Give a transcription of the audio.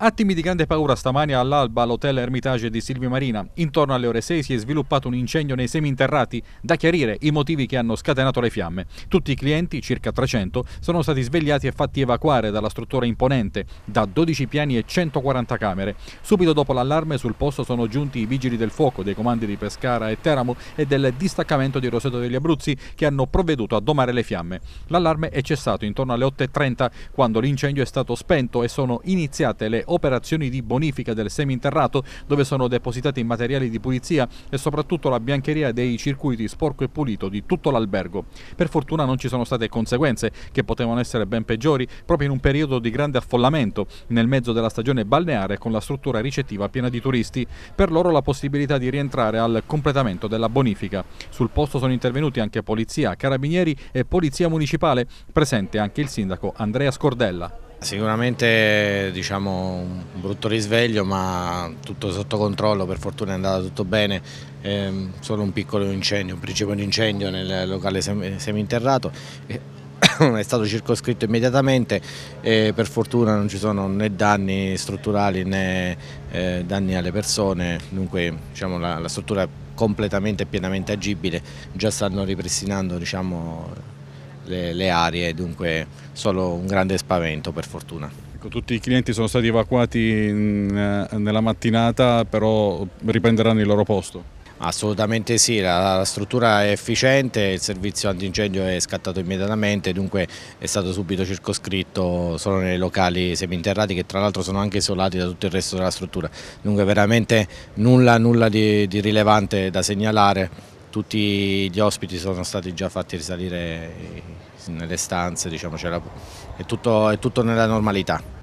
Attimi di grande paura stamani all'alba all'hotel Hermitage di Silvio Marina. Intorno alle ore 6 si è sviluppato un incendio nei seminterrati, da chiarire i motivi che hanno scatenato le fiamme. Tutti i clienti, circa 300, sono stati svegliati e fatti evacuare dalla struttura imponente, da 12 piani e 140 camere. Subito dopo l'allarme sul posto sono giunti i vigili del fuoco dei comandi di Pescara e Teramo e del distaccamento di Roseto degli Abruzzi che hanno provveduto a domare le fiamme. L'allarme è cessato intorno alle 8.30 quando l'incendio è stato spento e sono iniziate le operazioni di bonifica del seminterrato dove sono depositati materiali di pulizia e soprattutto la biancheria dei circuiti sporco e pulito di tutto l'albergo. Per fortuna non ci sono state conseguenze che potevano essere ben peggiori proprio in un periodo di grande affollamento nel mezzo della stagione balneare con la struttura ricettiva piena di turisti. Per loro la possibilità di rientrare al completamento della bonifica. Sul posto sono intervenuti anche polizia, carabinieri e polizia municipale, presente anche il sindaco Andrea Scordella. Sicuramente diciamo, un brutto risveglio ma tutto sotto controllo, per fortuna è andato tutto bene, eh, solo un piccolo incendio, un principio di incendio nel locale seminterrato, è stato circoscritto immediatamente e per fortuna non ci sono né danni strutturali né eh, danni alle persone, dunque diciamo, la, la, struttura è completamente e pienamente agibile, già stanno ripristinando diciamo, le, le aree, dunque solo un grande spavento per fortuna. Ecco, tutti i clienti sono stati evacuati in, eh, nella mattinata, però riprenderanno il loro posto? Assolutamente sì, la, la, struttura è efficiente, il servizio antincendio è scattato immediatamente, dunque è stato subito circoscritto solo nei locali seminterrati che tra l'altro sono anche isolati da tutto il resto della struttura, dunque veramente nulla, nulla di, di rilevante da segnalare tutti gli ospiti sono stati già fatti risalire eh, nelle stanze, diciamo, è, tutto, è tutto nella normalità.